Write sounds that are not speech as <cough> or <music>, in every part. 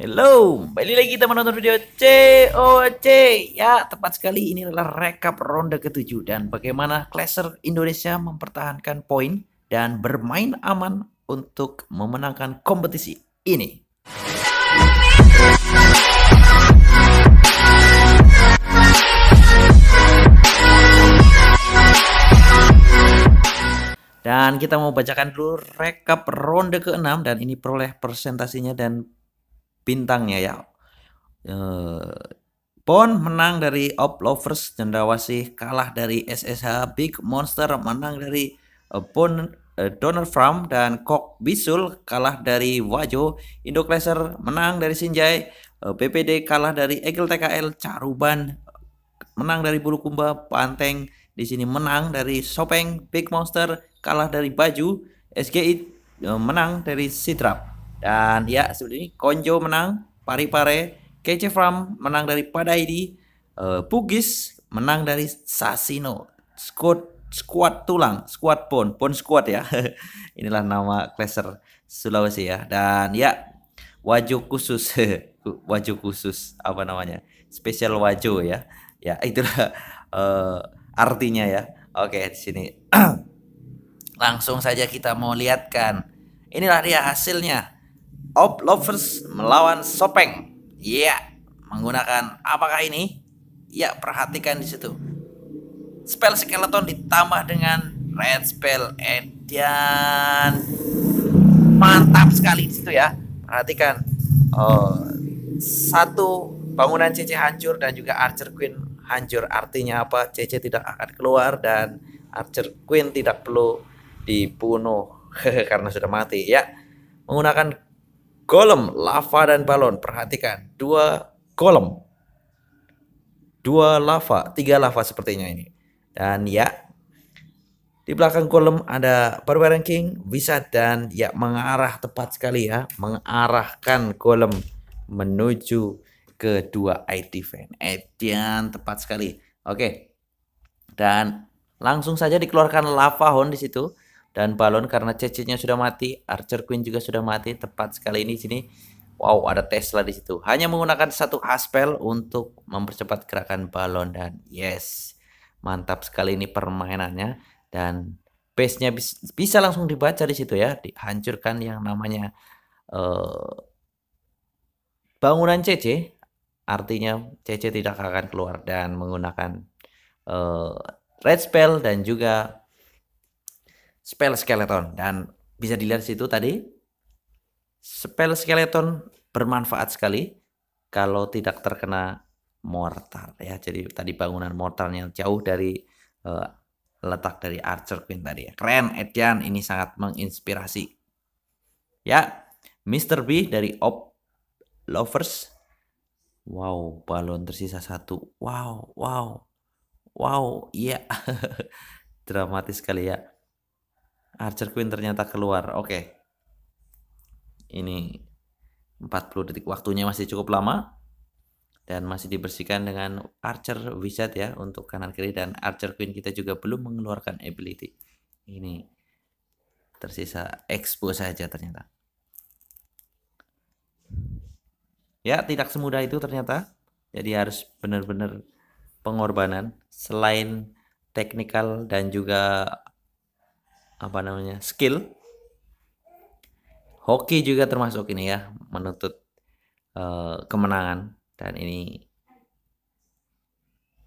Hello, balik lagi kita menonton video COC. Ya, tepat sekali ini adalah rekap ronde ketujuh dan bagaimana Clasher Indonesia mempertahankan poin dan bermain aman untuk memenangkan kompetisi ini. Dan kita mau bacakan dulu rekap ronde ke-6 dan ini peroleh presentasinya dan bintangnya ya. Pon eh, menang dari Op Lovers Cendrawasih, kalah dari SSH Big Monster, menang dari Pon eh, eh, Donald Trump dan Kok Bisul kalah dari Wajo, Indoclasher menang dari Sinjai, PPD kalah dari Egel TKL, Caruban menang dari Bulukumba, Panteng di sini menang dari Sopeng, Big Monster kalah dari Baju, SGI menang dari Sidrap. Dan ya sebelum ini Konjo menang, Pari Paripare, Kece Fram menang dari Padaidi, uh, Pugis menang dari Sasino. Squad squad tulang, squad pon, pon squad ya. <laughs> Inilah nama klaser Sulawesi ya. Dan ya wajah khusus, <laughs> wajah khusus apa namanya? special wajo ya. Ya itulah uh, artinya ya. Oke, di sini <clears throat> langsung saja kita mau lihatkan. Inilah dia hasilnya of Lovers melawan Sopeng. ya yeah. menggunakan apakah ini? Ya, yeah, perhatikan di situ. Spell Skeleton ditambah dengan Red Spell Edian. Mantap sekali di situ ya. Perhatikan. Oh, satu bangunan CC hancur dan juga Archer Queen hancur. Artinya apa? CC tidak akan keluar dan Archer Queen tidak perlu dibunuh <laughs> karena sudah mati ya. Menggunakan Golem, lava dan balon. Perhatikan, dua golem. Dua lava, tiga lava sepertinya ini. Dan ya, di belakang golem ada Barbarian King, Wizard dan ya mengarah tepat sekali ya. Mengarahkan golem menuju kedua fan. Edian tepat sekali. Oke. Dan langsung saja dikeluarkan lava hon di situ dan balon karena cecetnya sudah mati. Archer Queen juga sudah mati tepat sekali ini sini. Wow, ada Tesla di situ. Hanya menggunakan satu aspel untuk mempercepat gerakan balon dan yes. Mantap sekali ini permainannya dan base-nya bisa langsung dibaca di situ ya, dihancurkan yang namanya uh, bangunan CC. Artinya CC tidak akan keluar dan menggunakan uh, red spell dan juga spell skeleton dan bisa dilihat situ tadi spell skeleton bermanfaat sekali kalau tidak terkena mortar ya. Jadi tadi bangunan mortarnya jauh dari uh, letak dari Archer Queen tadi ya. Keren Etian ini sangat menginspirasi. Ya, Mr. B dari Op Lovers. Wow, balon tersisa satu. Wow, wow. Wow, iya. Yeah. <laughs> Dramatis sekali ya. Archer Queen ternyata keluar. Oke. Okay. Ini 40 detik waktunya masih cukup lama dan masih dibersihkan dengan Archer Wizard ya untuk kanan kiri dan Archer Queen kita juga belum mengeluarkan ability. Ini tersisa expo saja ternyata. Ya, tidak semudah itu ternyata. Jadi harus benar-benar pengorbanan selain teknikal dan juga apa namanya skill hoki juga termasuk ini ya menuntut uh, kemenangan dan ini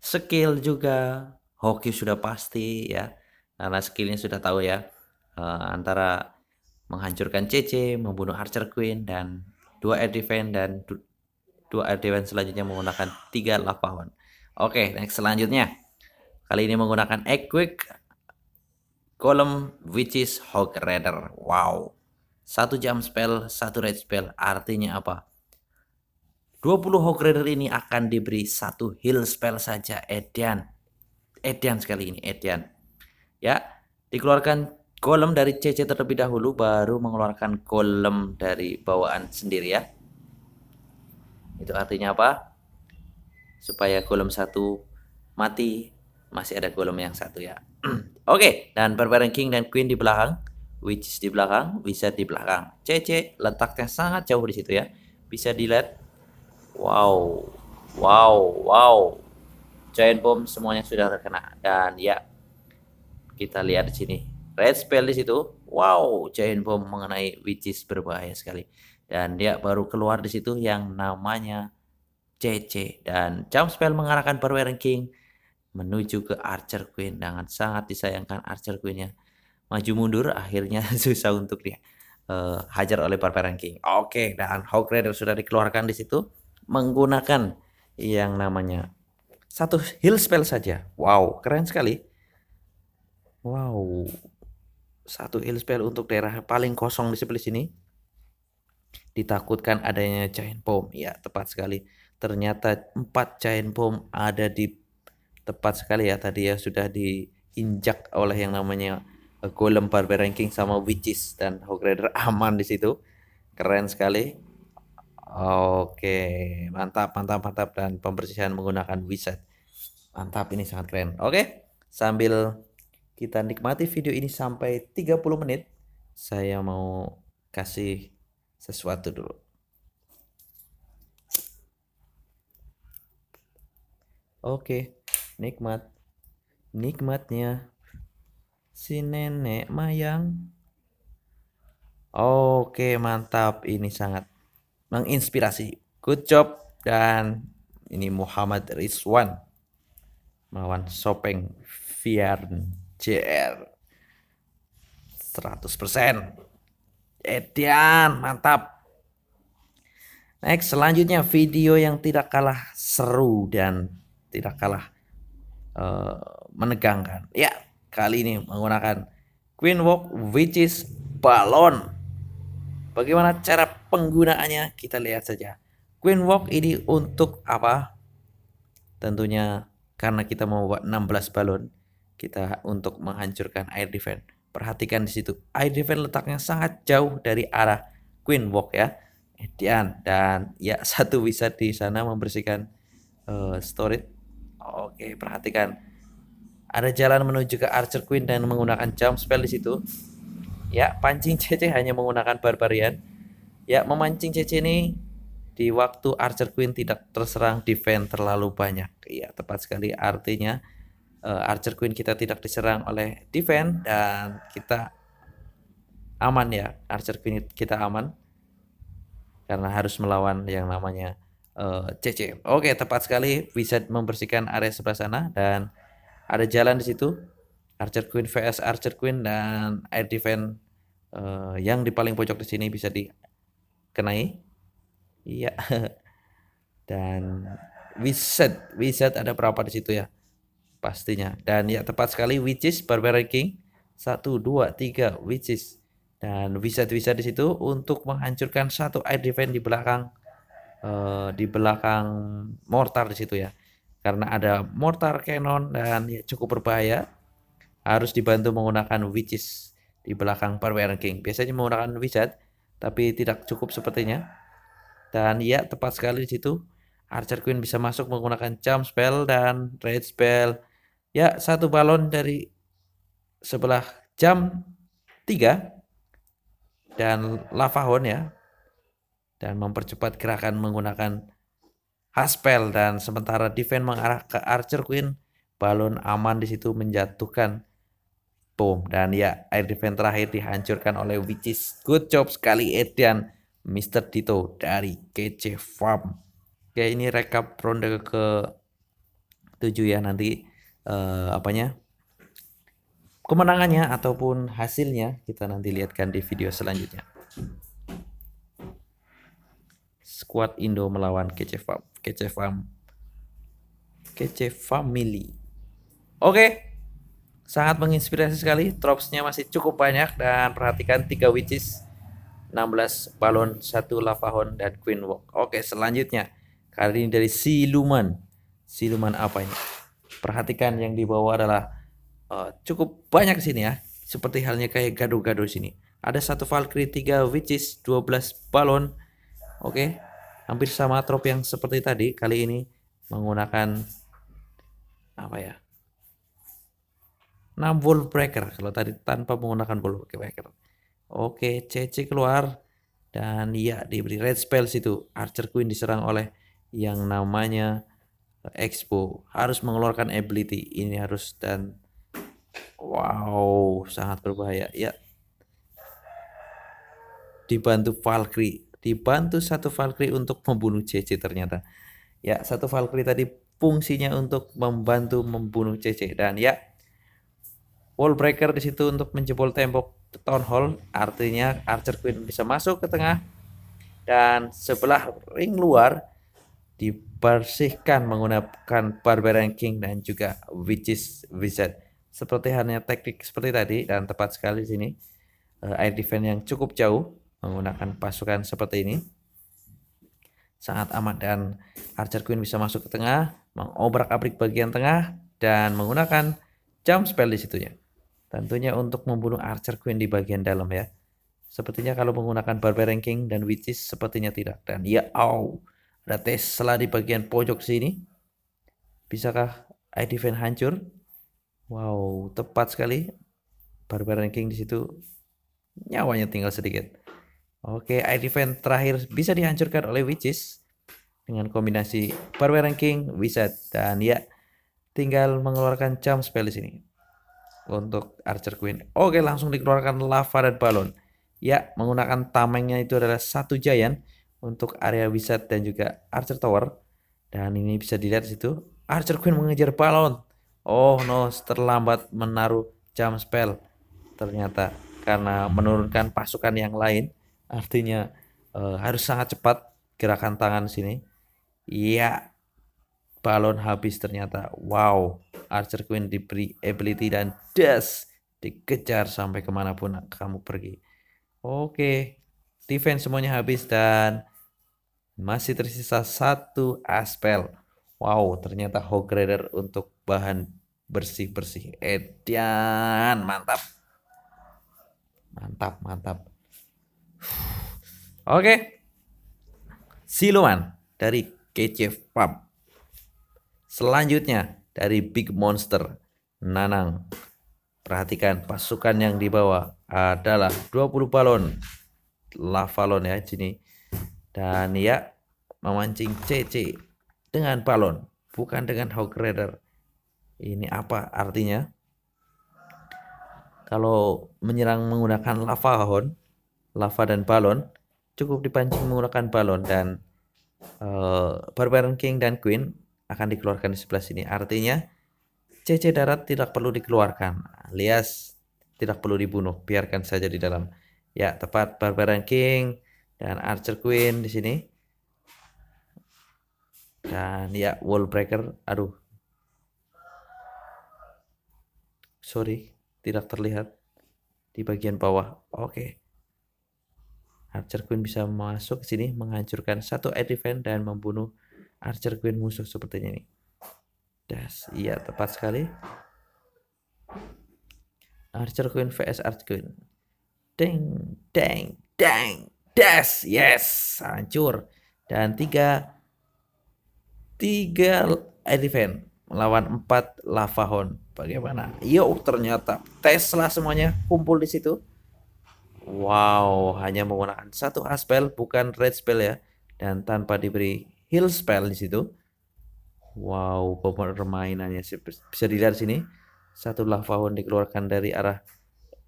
skill juga hoki sudah pasti ya karena skillnya sudah tahu ya uh, antara menghancurkan CC membunuh Archer Queen dan dua air defense dan du dua air defense selanjutnya menggunakan tiga lapangan Oke, okay, next selanjutnya. Kali ini menggunakan Earthquake Kolom which is hog rider wow satu jam spell satu red spell artinya apa 20 hog rider ini akan diberi satu heal spell saja Edian Edian sekali ini Edian ya dikeluarkan golem dari CC terlebih dahulu baru mengeluarkan golem dari bawaan sendiri ya itu artinya apa supaya golem satu mati masih ada golem yang satu ya Oke, dan perbaran king dan queen di belakang, Witch di belakang, wizard di belakang. CC letaknya sangat jauh di situ ya. Bisa dilihat. Wow. Wow, wow. Giant bomb semuanya sudah terkena dan ya kita lihat di sini. Red spell di situ. Wow, giant bomb mengenai Witch berbahaya sekali. Dan dia baru keluar di situ yang namanya CC dan jump spell mengarahkan perbaran king menuju ke Archer Queen dengan sangat disayangkan Archer Queennya maju mundur akhirnya <laughs> susah untuk dia eh, hajar oleh Barbarian King. Oke, okay, dan Hawk Rider sudah dikeluarkan di situ menggunakan yang namanya satu heal spell saja. Wow, keren sekali. Wow. Satu heal spell untuk daerah paling kosong di sebelah sini. Ditakutkan adanya giant bomb. Ya, tepat sekali. Ternyata empat giant bomb ada di tepat sekali ya tadi ya sudah diinjak oleh yang namanya eh, golem barbar ranking sama witches dan hog rider <laughs> aman di situ keren sekali oke mantap mantap mantap dan pembersihan menggunakan wizard mantap ini sangat keren oke sambil kita nikmati video ini sampai 30 menit saya mau kasih sesuatu dulu Oke, nikmat nikmatnya si nenek mayang oke mantap ini sangat menginspirasi good job dan ini Muhammad Rizwan melawan Sopeng Viarn JR 100% Edian mantap next selanjutnya video yang tidak kalah seru dan tidak kalah Eh, menegangkan. Ya, kali ini menggunakan Queen Walk which is balon. Bagaimana cara penggunaannya? Kita lihat saja. Queen Walk ini untuk apa? Tentunya karena kita mau buat 16 balon, kita untuk menghancurkan air defense. Perhatikan di situ, air defense letaknya sangat jauh dari arah Queen Walk ya. Edian dan ya <laughs> satu bisa di sana membersihkan uh, storage Oke, perhatikan. Ada jalan menuju ke Archer Queen dan menggunakan jump spell di situ. Ya, pancing CC <laughs> hanya menggunakan barbarian. Ya, memancing CC ini di waktu Archer Queen tidak terserang defense terlalu banyak. Ya, tepat sekali artinya uh, Archer Queen kita tidak diserang oleh defense dan kita aman ya. Archer Queen kita aman karena harus melawan yang namanya uh, CC. Oke, tepat sekali bisa membersihkan area sebelah sana dan ada jalan di situ. Archer Queen vs Archer Queen dan air defense uh, yang di paling pojok di sini bisa dikenai. Iya. <laughs> dan wizard, wizard ada berapa di situ ya? Pastinya. Dan ya tepat sekali witches barbarian king 1 2 3 witches dan wizard-wizard di situ untuk menghancurkan satu air defense di belakang uh, di belakang mortar di situ ya. Karena ada mortar cannon dan ya, cukup berbahaya. Harus dibantu menggunakan witches di belakang Barbarian King. Biasanya menggunakan wizard tapi tidak cukup sepertinya. Dan ya tepat sekali di situ Archer Queen bisa masuk menggunakan jump spell dan red spell. Ya, satu balon dari sebelah jam tiga dan lava horn ya dan mempercepat gerakan menggunakan haspel dan sementara defense mengarah ke Archer Queen balon aman di situ menjatuhkan bom dan ya air defense terakhir dihancurkan oleh which is good job sekali Edian Mr. Dito dari KC Farm. Oke ini rekap ronde ke 7 ya nanti uh, apanya kemenangannya ataupun hasilnya kita nanti lihatkan di video selanjutnya skuad Indo melawan Fam Kecevam Family. Oke. Sangat menginspirasi sekali. Dropsnya masih cukup banyak dan perhatikan 3 witches 16 balon, 1 lavahon dan queen walk. Oke, selanjutnya. Kali ini dari siluman. Siluman apa ini? Perhatikan yang dibawa adalah uh, cukup banyak di sini ya. Seperti halnya kayak gado-gado sini. Ada satu Valkyrie 3 witches, 12 balon. Oke hampir sama trop yang seperti tadi kali ini menggunakan apa ya 6 volt breaker kalau tadi tanpa menggunakan volt breaker oke CC keluar dan ya diberi red spell situ Archer Queen diserang oleh yang namanya Expo harus mengeluarkan ability ini harus dan wow sangat berbahaya ya dibantu Valkyrie dibantu satu Valkyrie untuk membunuh CC ternyata. Ya, satu Valkyrie tadi fungsinya untuk membantu membunuh CC dan ya wall breaker di situ untuk menjebol tembok town hall artinya Archer Queen bisa masuk ke tengah dan sebelah ring luar dibersihkan menggunakan Barbarian King dan juga Witches Wizard seperti hanya teknik seperti tadi dan tepat sekali di sini eh, air defense yang cukup jauh menggunakan pasukan seperti ini. Sangat amat dan Archer Queen bisa masuk ke tengah, mengobrak-abrik bagian tengah, dan menggunakan jump spell di situnya. Tentunya untuk membunuh Archer Queen di bagian dalam ya. Sepertinya kalau menggunakan Barbarian King dan Witches sepertinya tidak. Dan ya au, ada Tesla di bagian pojok sini. Bisakah Van hancur? Wow, tepat sekali. Barbarian King di situ nyawanya tinggal sedikit. Oke, ID event terakhir bisa dihancurkan oleh witches dengan kombinasi Power Ranking, Wizard, dan ya tinggal mengeluarkan jam spell di sini untuk Archer Queen. Oke, langsung dikeluarkan lava dan balon. Ya, menggunakan tamengnya itu adalah satu giant untuk area wizard dan juga Archer Tower. Dan ini bisa dilihat di situ, Archer Queen mengejar balon. Oh no, terlambat menaruh jam spell ternyata karena menurunkan pasukan yang lain artinya uh, harus sangat cepat gerakan tangan sini iya balon habis ternyata wow Archer Queen diberi ability dan dash dikejar sampai kemanapun kamu pergi oke defense semuanya habis dan masih tersisa satu aspel wow ternyata Hog Rider untuk bahan bersih-bersih Edian mantap mantap mantap <sighs> Oke. Okay. Siluman dari KCF Pub. Selanjutnya dari Big Monster Nanang. Perhatikan pasukan yang dibawa adalah 20 balon lavalon ya sini. Dan ya memancing CC dengan balon bukan dengan Hog Rider. Ini apa artinya? Kalau menyerang menggunakan lava hon lava dan balon cukup dipancing menggunakan balon dan uh, eh, Barbarian King dan Queen akan dikeluarkan di sebelah sini. Artinya CC darat tidak perlu dikeluarkan alias tidak perlu dibunuh, biarkan saja di dalam. Ya, tepat Barbarian King dan Archer Queen di sini. Dan ya wall breaker, aduh. Sorry, tidak terlihat di bagian bawah. Oke. Okay. Archer Queen bisa masuk ke sini menghancurkan satu defense dan membunuh Archer Queen musuh sepertinya ini. Das, iya tepat sekali. Archer Queen vs Archer Queen. Deng, deng, deng, das, yes, hancur. Dan tiga, tiga defense melawan empat lava horn. Bagaimana? Yuk ternyata Tesla semuanya kumpul di situ Wow, hanya menggunakan satu A spell bukan red spell ya dan tanpa diberi heal spell di situ. Wow, permainannya bisa dilihat sini. Satu lava horn dikeluarkan dari arah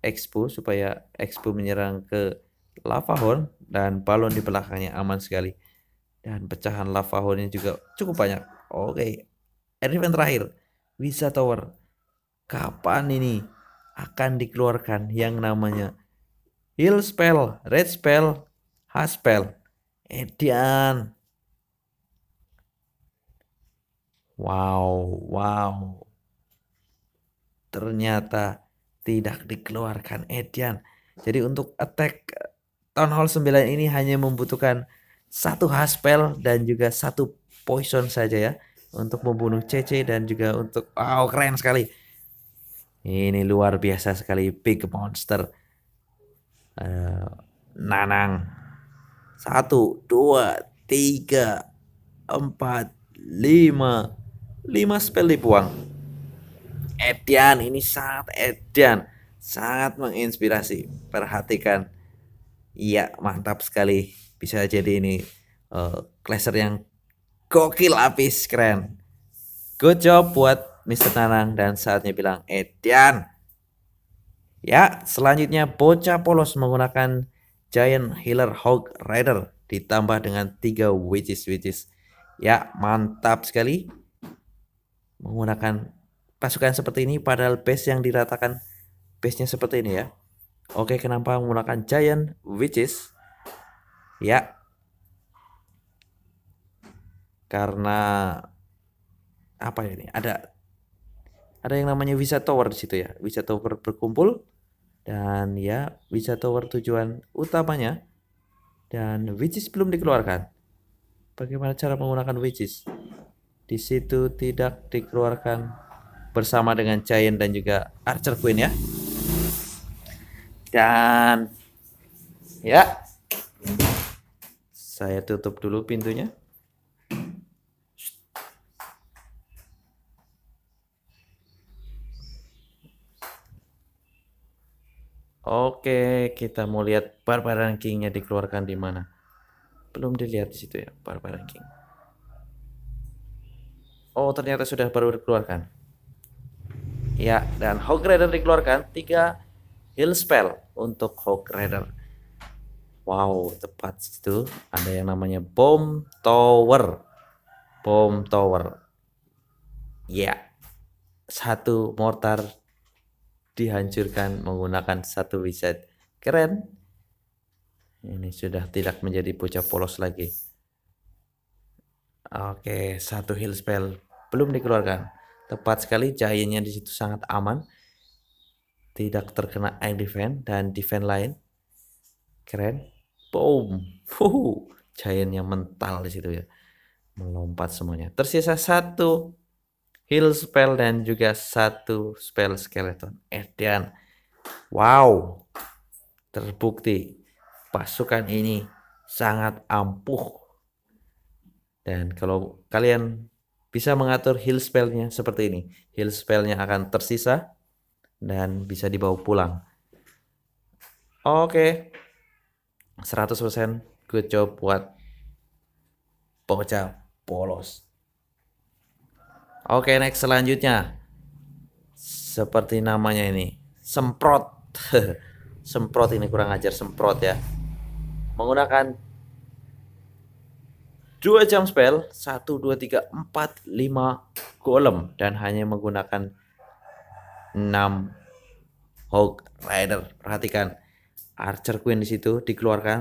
Expo supaya Expo menyerang ke lava horn dan balon di belakangnya aman sekali. Dan pecahan lava hornnya juga cukup banyak. Oke. Event terakhir, Wisa Tower. Kapan ini akan dikeluarkan yang namanya Hill spell, red spell, haspel. Edian. Wow, wow. Ternyata tidak dikeluarkan Edian. Jadi untuk attack eh, Town Hall 9 ini hanya membutuhkan satu haspel dan juga satu poison saja ya untuk membunuh CC dan juga untuk wow keren sekali. Ini luar biasa sekali big monster. Eh, nanang satu dua tiga empat lima lima spell dibuang Edian ini sangat Edian sangat menginspirasi perhatikan iya mantap sekali bisa jadi ini uh, eh, klaser yang gokil habis keren good job buat Mr. Nanang dan saatnya bilang Edian Ya, selanjutnya bocah polos menggunakan Giant Healer Hog Rider ditambah dengan tiga witches witches. Ya, mantap sekali. Menggunakan pasukan seperti ini padahal base yang diratakan base-nya seperti ini ya. Oke, kenapa menggunakan Giant witches? Ya. Karena apa ini? Ada ada yang namanya Wizard Tower di situ ya. Wizard Tower berkumpul dan ya bisa tower tujuan utamanya dan witches belum dikeluarkan bagaimana cara menggunakan witches? di situ tidak dikeluarkan bersama dengan Giant dan juga Archer Queen ya dan ya saya tutup dulu pintunya Oke, kita mau lihat Barbar Rankingnya dikeluarkan di mana. Belum dilihat di situ ya, Barbar Ranking. Oh, ternyata sudah baru dikeluarkan. Ya, dan Hog Rider dikeluarkan 3 heal Spell untuk Hog Rider. Wow, tepat situ ada yang namanya Bomb Tower. Bomb Tower. Ya, satu mortar dihancurkan menggunakan satu wizard Keren. Ini sudah tidak menjadi bocah polos lagi. Oke, satu heal spell belum dikeluarkan. Tepat sekali cahayanya disitu sangat aman. Tidak terkena air defense dan defense lain. Keren. Boom. Fuhu. Giant yang mental disitu ya. Melompat semuanya. Tersisa satu heal spell dan juga satu spell skeleton eh, dan wow terbukti pasukan ini sangat ampuh dan kalau kalian bisa mengatur heal spellnya seperti ini heal spellnya akan tersisa dan bisa dibawa pulang oke okay. 100% good job buat bocah polos. Oke, next selanjutnya. Seperti namanya ini, semprot. <laughs> semprot ini kurang ajar semprot ya. Menggunakan 2 jam spell, 1 2 3 4 5 golem dan hanya menggunakan 6 hog rider. Perhatikan Archer Queen di situ dikeluarkan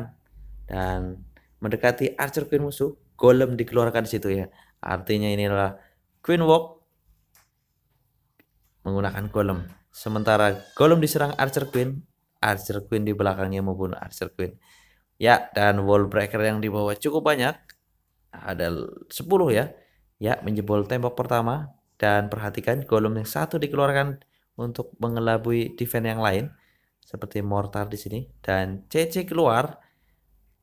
dan mendekati Archer Queen musuh, golem dikeluarkan di situ ya. Artinya ini adalah Queen Walk menggunakan golem. Sementara golem diserang Archer Queen, Archer Queen di belakangnya membunuh Archer Queen. Ya, dan wall breaker yang dibawa cukup banyak. Ada 10 ya. Ya, menjebol tembok pertama dan perhatikan golem yang satu dikeluarkan untuk mengelabui defense yang lain seperti mortar di sini dan CC keluar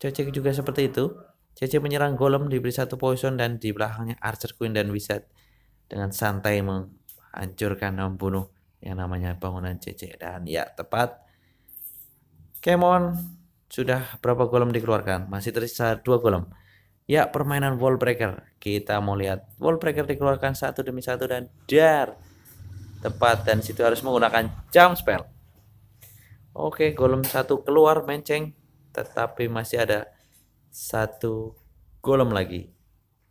CC juga seperti itu CC menyerang golem diberi satu poison dan di belakangnya archer queen dan wizard dengan santai menghancurkan membunuh yang namanya bangunan CC dan ya tepat Kemon sudah berapa golem dikeluarkan masih tersisa dua golem ya permainan wall breaker kita mau lihat wall breaker dikeluarkan satu demi satu dan dar tepat dan situ harus menggunakan jump spell oke golem satu keluar menceng tetapi masih ada satu golem lagi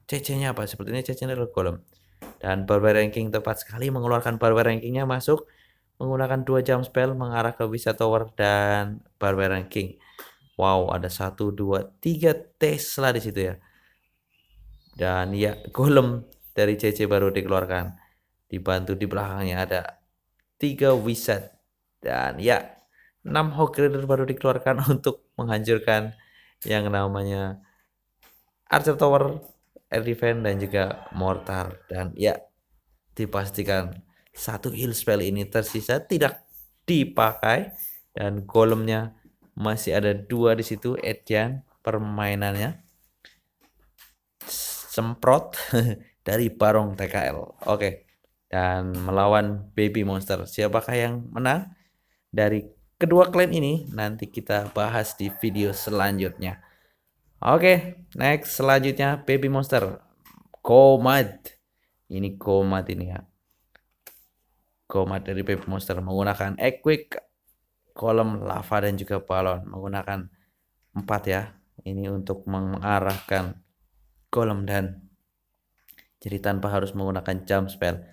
CC nya apa sepertinya CC nya adalah golem dan barber Ranking tepat sekali mengeluarkan barber Rankingnya masuk menggunakan dua jam spell mengarah ke Wizard Tower dan barber Ranking. Wow, ada satu, dua, tiga Tesla di situ ya. Dan ya, <laughs> golem dari CC baru dikeluarkan. Dibantu di belakangnya ada tiga wizard. Dan ya, enam Hog Rider baru dikeluarkan <laughs> untuk menghancurkan yang namanya Archer Tower Eleven dan juga Mortar dan ya dipastikan satu heal spell ini tersisa tidak dipakai dan golemnya masih ada dua di situ Edian permainannya semprot <laughs> dari Barong TKL. Oke. Dan melawan Baby Monster. Siapakah yang menang? Dari kedua klan ini nanti kita bahas di video selanjutnya. Oke, next selanjutnya baby monster. Komat. Ini komat ini ya. Komat dari baby monster menggunakan equick kolom lava dan juga balon menggunakan empat ya. Ini untuk mengarahkan kolom dan jadi tanpa harus menggunakan jump spell.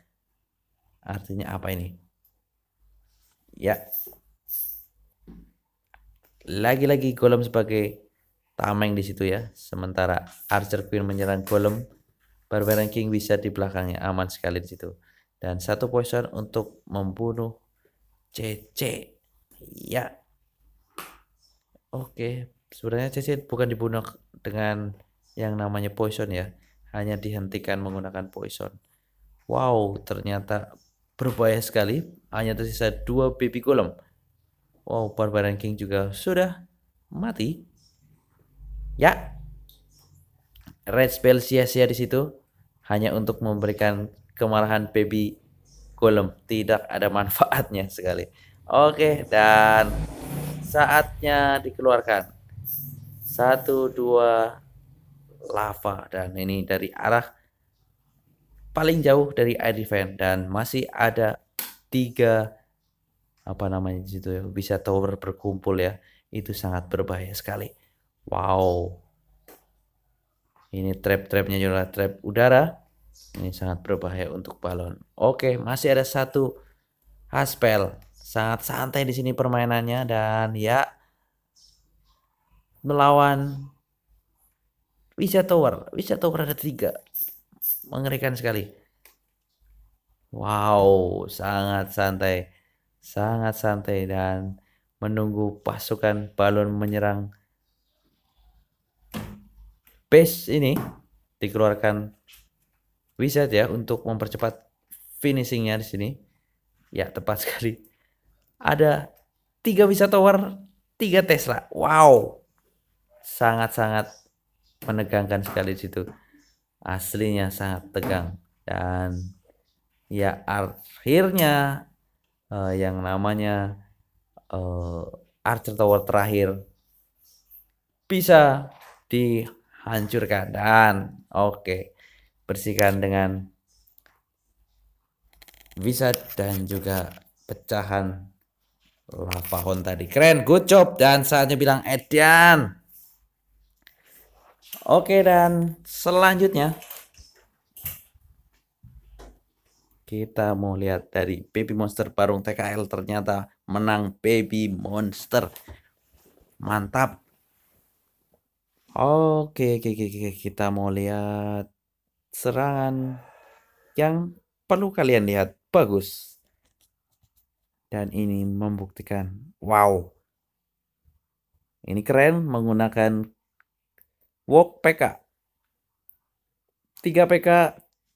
Artinya apa ini? Ya. Lagi-lagi kolom sebagai Tameng di situ ya. Sementara Archer Queen menyerang Golem. Barbarian King bisa di belakangnya aman sekali di situ. Dan satu poison untuk membunuh CC. Ya. Oke, sebenarnya CC bukan dibunuh dengan yang namanya poison ya. Hanya dihentikan menggunakan poison. Wow, ternyata berbahaya sekali. Hanya tersisa dua baby golem. Wow, Barbarian King juga sudah mati. Ya. Red spell sia-sia di situ hanya untuk memberikan kemarahan Baby Golem. Tidak ada manfaatnya sekali. Oke, dan saatnya dikeluarkan. Satu, dua, lava. Dan ini dari arah paling jauh dari air defense. Dan masih ada tiga apa namanya itu ya bisa tower berkumpul ya itu sangat berbahaya sekali Wow. Ini trap-trapnya juga trap udara. Ini sangat berbahaya untuk balon. Oke, masih ada satu haspel. Sangat santai di sini permainannya dan ya melawan Wisa Tower. Wisa Tower ada tiga. Mengerikan sekali. Wow, sangat santai. Sangat santai dan menunggu pasukan balon menyerang base ini dikeluarkan wizard ya untuk mempercepat finishingnya di sini. Ya tepat <laughs> sekali. Ada tiga wizard tower, tiga Tesla. Wow, sangat-sangat menegangkan sekali di situ. Aslinya sangat tegang dan ya akhirnya uh, yang namanya uh, Archer Tower terakhir bisa di hancurkan dan oke okay. bersihkan dengan bisa dan juga pecahan lava hon tadi keren good job dan saatnya bilang Edian oke okay, dan selanjutnya kita mau lihat dari baby monster barung TKL ternyata menang baby monster mantap Oke, oke, oke, kita mau lihat serangan yang perlu kalian lihat. Bagus. Dan ini membuktikan. Wow. Ini keren menggunakan walk PK. 3 PK,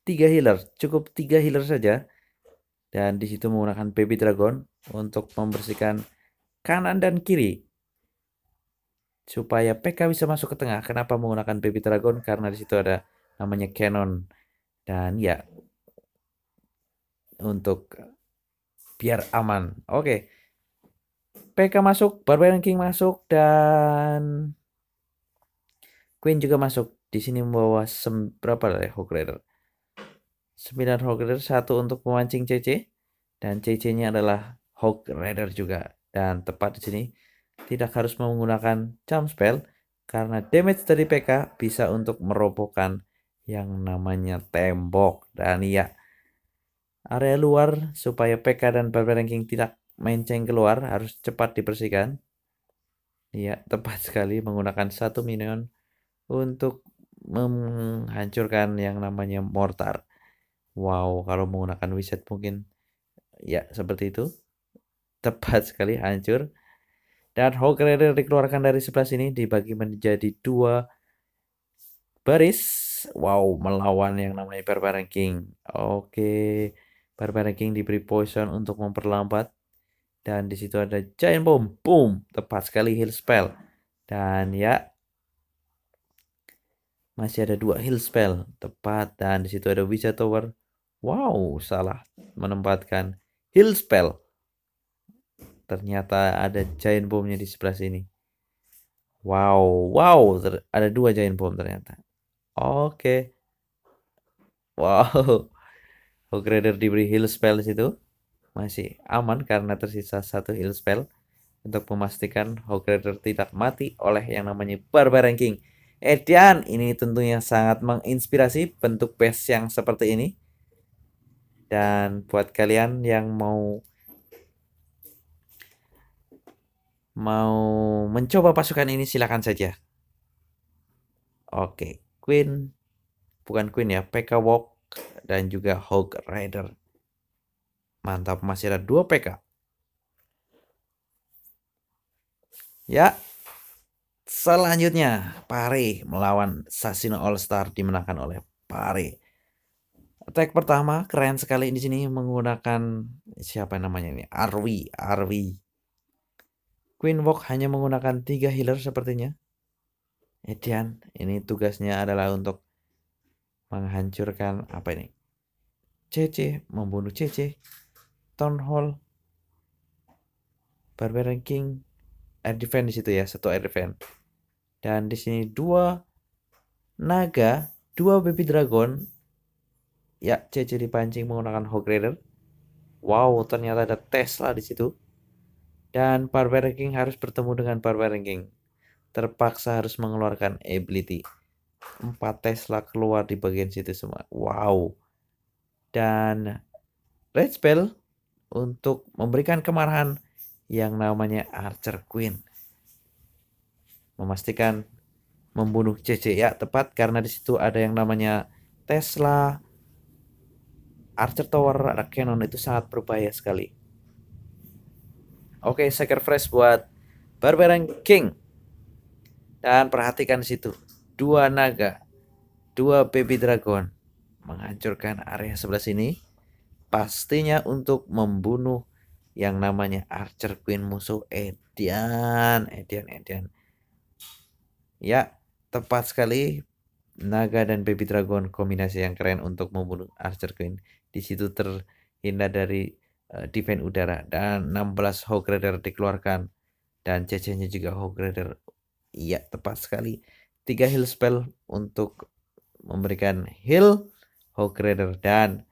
3 healer. Cukup 3 healer saja. Dan disitu menggunakan baby dragon untuk membersihkan kanan dan kiri supaya PK bisa masuk ke tengah. Kenapa menggunakan baby dragon? Karena di situ ada namanya canon. Dan ya untuk biar aman. Oke. PK masuk, Barbarian King masuk dan Queen juga masuk. Di sini membawa sem berapa ya Hog Rider? 9 Hog Rider, 1 untuk memancing CC dan CC-nya adalah Hog Rider juga. Dan tepat di sini tidak harus menggunakan jump spell karena damage dari PK bisa untuk merobohkan yang namanya tembok dan ya area luar supaya PK dan Barbarian King tidak menceng keluar harus cepat dibersihkan ya tepat sekali menggunakan satu minion untuk menghancurkan yang namanya mortar wow kalau menggunakan wizard mungkin ya seperti itu tepat sekali hancur dan Hulk Rider dikeluarkan dari sebelah sini dibagi menjadi dua baris. Wow, melawan yang namanya Barbarian King. Oke, Barbarian King diberi poison untuk memperlambat. Dan di situ ada Giant Bomb. Boom, tepat sekali heal spell. Dan ya, masih ada dua heal spell tepat dan di situ ada wizard tower wow salah menempatkan heal spell ternyata ada giant bomnya di sebelah sini wow wow ada dua giant bomb ternyata oke okay. wow Hogrider <laughs> diberi heal spell di situ masih aman karena tersisa satu heal spell untuk memastikan Hogrider tidak mati oleh yang namanya Barbarian King. Edian eh, ini tentunya sangat menginspirasi bentuk base yang seperti ini. Dan buat kalian yang mau mau mencoba pasukan ini silakan saja. Oke, Queen bukan Queen ya, PK Walk dan juga Hog Rider. Mantap, masih ada 2 PK. Ya. Selanjutnya, Pare melawan Sasino All Star dimenangkan oleh Pare. Attack pertama keren sekali di sini menggunakan siapa namanya ini? Arwi, Arwi Queen Walk hanya menggunakan tiga healer sepertinya. Etian, eh, ini tugasnya adalah untuk menghancurkan apa ini? CC, membunuh CC, Town Hall, Barbarian King, air defense di situ ya, satu air defense. Dan di sini dua naga, dua baby dragon. Ya, CC dipancing menggunakan Hog Rider. Wow, ternyata ada Tesla di situ. Dan Power Ranking harus bertemu dengan Power Ranking. Terpaksa harus mengeluarkan ability. 4 Tesla keluar di bagian situ semua. Wow. Dan Red Spell untuk memberikan kemarahan yang namanya Archer Queen. Memastikan membunuh CC ya tepat karena di situ ada yang namanya Tesla, Archer Tower, ada Cannon itu sangat berbahaya sekali. Oke, fresh buat Barbarian King. Dan perhatikan situ. Dua naga. Dua baby dragon. Menghancurkan area sebelah sini. Pastinya untuk membunuh yang namanya Archer Queen musuh Edian. Edian, Edian. Ya, tepat sekali. Naga dan baby dragon kombinasi yang keren untuk membunuh Archer Queen. Di situ terhindar dari Eh, defense Udara dan 16 hog rider dikeluarkan dan CC-nya juga hog rider Iya, tepat sekali. tiga heal spell untuk memberikan heal hog rider dan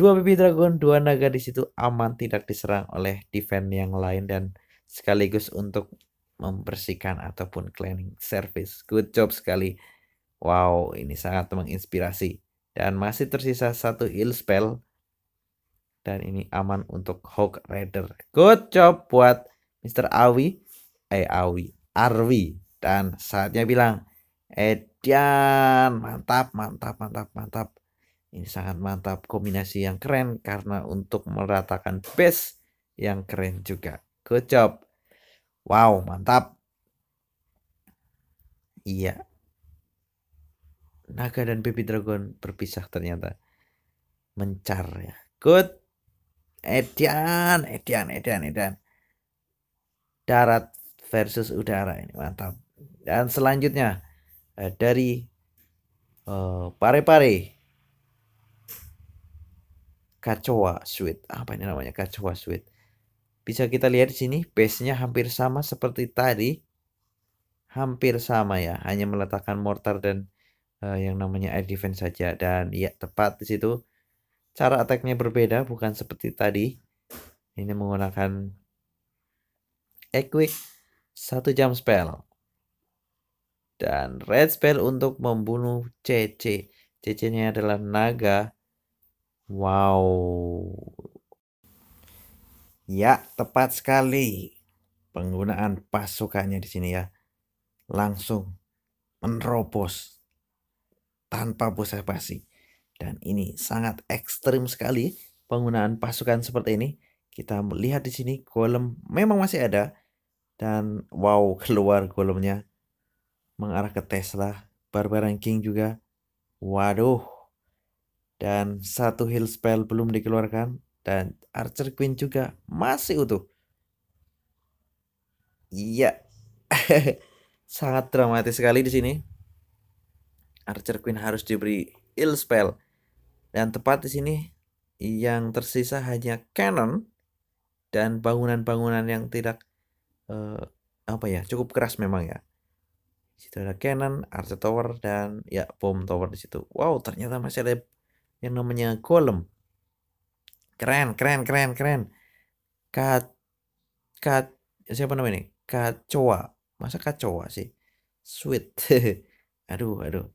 dua baby dragon, dua naga di situ aman tidak diserang oleh defense yang lain dan sekaligus untuk membersihkan ataupun cleaning service. Good job sekali. Wow, ini sangat menginspirasi. Dan masih tersisa satu heal spell dan ini aman untuk Hawk Rider. Good job buat Mr. Awi, eh Awi, Arwi dan saatnya bilang Edian, mantap, mantap, mantap, mantap. Ini sangat mantap kombinasi yang keren karena untuk meratakan base yang keren juga. Good job. Wow, mantap. Iya. Naga dan baby dragon berpisah ternyata. Mencar ya. Good Edian, Edian, Edian, Edian. Darat versus udara ini mantap. Dan selanjutnya eh, dari eh, pare-pare. Eh, Kacoa sweet. Apa ini namanya? Kacoa sweet. Bisa kita lihat di sini base-nya hampir sama seperti tadi. Hampir sama ya, hanya meletakkan mortar dan uh, yang namanya air defense saja dan iya tepat di situ cara attacknya berbeda bukan seperti tadi ini menggunakan equic satu jam spell dan red spell untuk membunuh CC CC nya adalah naga wow ya tepat sekali penggunaan pasukannya di sini ya langsung menerobos tanpa basa-basi dan ini sangat ekstrim sekali penggunaan pasukan seperti ini. Kita melihat di sini golem memang masih ada. Dan wow <laughs> keluar golemnya. Mengarah ke Tesla. Barbaran King juga. Waduh. Dan satu heal spell belum dikeluarkan. Dan Archer Queen juga masih utuh. Iya. <laughs> Sangat dramatis sekali di sini. Archer Queen harus diberi heal spell dan tepat di sini yang tersisa hanya Canon dan bangunan-bangunan yang tidak eh, apa ya cukup keras memang ya. situ ada Canon, Archer Tower dan ya Bomb Tower di situ. Wow ternyata masih ada yang namanya golem. Keren keren keren keren. Kat kat siapa namanya ini? Kacoa. Masa kacoa sih? Sweet. <laughs> aduh aduh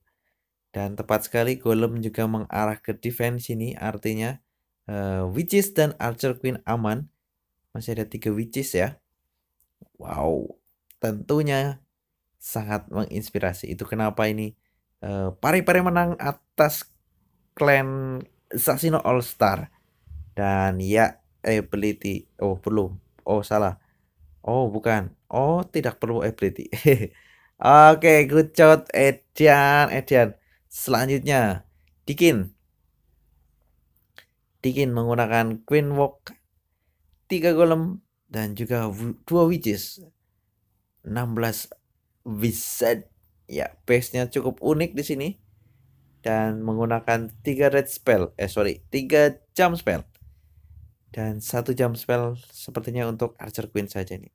dan tepat sekali Golem juga mengarah ke defense ini artinya uh, Witches dan Archer Queen aman. Masih ada tiga Witches ya. Wow, tentunya sangat menginspirasi. Itu kenapa ini uh, eh, pare uh, menang atas clan Sasino All Star. Dan ya ability, oh belum. oh salah. Oh bukan, oh tidak perlu ability. <laughs> Oke, okay, good job Edian, Edian. Selanjutnya, Dikin. Dikin menggunakan Queen Walk, 3 golem, dan juga 2 witches. 16 wizard. Ya, base-nya cukup unik di sini. Dan menggunakan 3 red spell. Eh, sorry, 3 Jump spell. Dan satu Jump spell sepertinya untuk Archer Queen saja nih.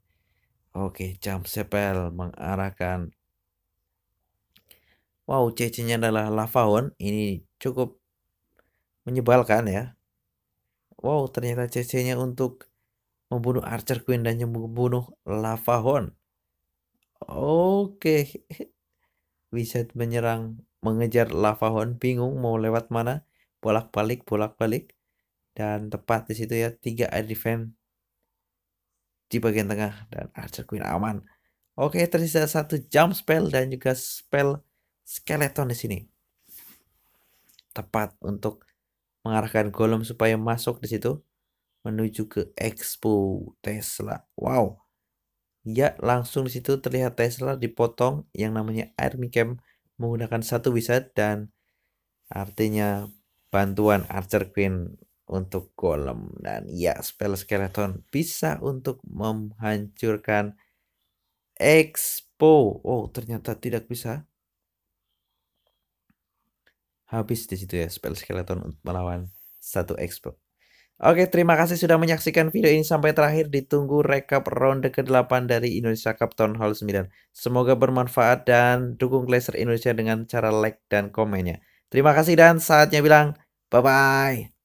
Oke, Jump spell mengarahkan Wow, CC-nya adalah Lavaon. Ini cukup menyebalkan ya. Wow, ternyata CC-nya untuk membunuh Archer Queen dan membunuh Lavaon. Oke. bisa <laughs> Wizard menyerang mengejar Lavaon, bingung mau lewat mana. Bolak-balik, bolak-balik. Dan tepat di situ ya tiga air defense di bagian tengah dan Archer Queen aman. Oke, tersisa satu jump spell dan juga spell skeleton di sini. Tepat untuk mengarahkan Golem supaya masuk di situ menuju ke Expo Tesla. Wow. Ya, langsung di situ terlihat Tesla dipotong yang namanya Army Camp menggunakan satu wizard dan artinya bantuan Archer Queen untuk Golem dan ya spell skeleton bisa untuk menghancurkan Expo. Oh, ternyata tidak bisa habis di situ ya spell skeleton untuk melawan satu expo. Oke, terima kasih sudah menyaksikan video ini sampai terakhir. Ditunggu rekap ronde ke-8 dari Indonesia Cup Town Hall 9. Semoga bermanfaat dan dukung Glacier Indonesia dengan cara like dan komennya. Terima kasih dan saatnya bilang bye-bye.